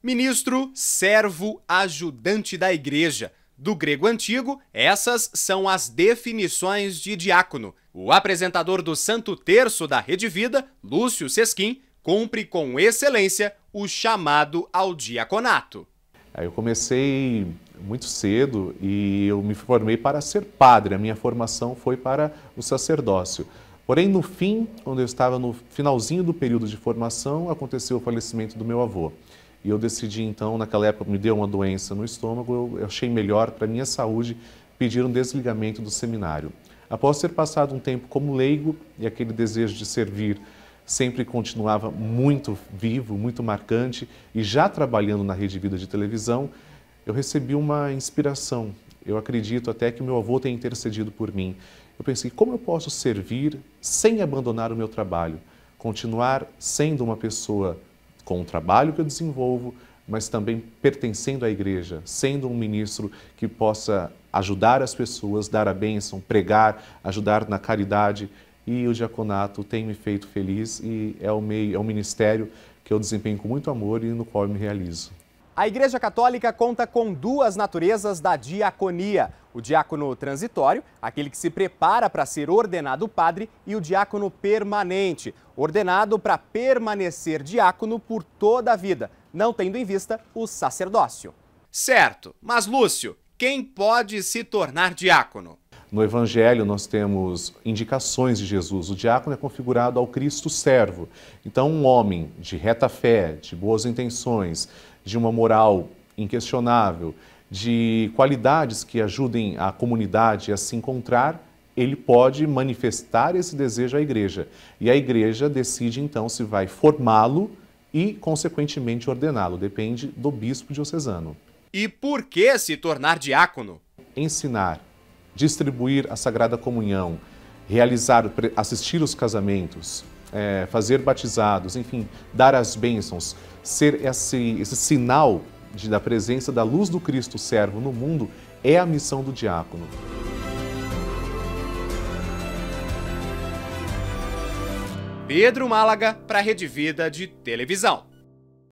Ministro, servo, ajudante da igreja. Do grego antigo, essas são as definições de diácono. O apresentador do Santo Terço da Rede Vida, Lúcio Sesquim, cumpre com excelência o chamado ao diaconato. Eu comecei muito cedo e eu me formei para ser padre. A minha formação foi para o sacerdócio. Porém, no fim, quando eu estava no finalzinho do período de formação, aconteceu o falecimento do meu avô. E eu decidi então, naquela época me deu uma doença no estômago, eu achei melhor para minha saúde pedir um desligamento do seminário. Após ter passado um tempo como leigo e aquele desejo de servir sempre continuava muito vivo, muito marcante e já trabalhando na Rede Vida de televisão, eu recebi uma inspiração. Eu acredito até que meu avô tenha intercedido por mim. Eu pensei, como eu posso servir sem abandonar o meu trabalho? Continuar sendo uma pessoa com o trabalho que eu desenvolvo, mas também pertencendo à igreja, sendo um ministro que possa ajudar as pessoas, dar a bênção, pregar, ajudar na caridade. E o diaconato tem me feito feliz e é o meio, é o ministério que eu desempenho com muito amor e no qual eu me realizo. A Igreja Católica conta com duas naturezas da diaconia o diácono transitório, aquele que se prepara para ser ordenado padre, e o diácono permanente, ordenado para permanecer diácono por toda a vida, não tendo em vista o sacerdócio. Certo, mas Lúcio, quem pode se tornar diácono? No Evangelho, nós temos indicações de Jesus. O diácono é configurado ao Cristo servo. Então, um homem de reta fé, de boas intenções, de uma moral inquestionável, de qualidades que ajudem a comunidade a se encontrar, ele pode manifestar esse desejo à igreja. E a igreja decide então se vai formá-lo e, consequentemente, ordená-lo. Depende do bispo diocesano. E por que se tornar diácono? Ensinar, distribuir a Sagrada Comunhão, realizar, assistir os casamentos, é, fazer batizados, enfim, dar as bênçãos, ser esse, esse sinal de, da presença da luz do Cristo servo no mundo é a missão do diácono. Pedro Málaga para a Rede Vida de Televisão.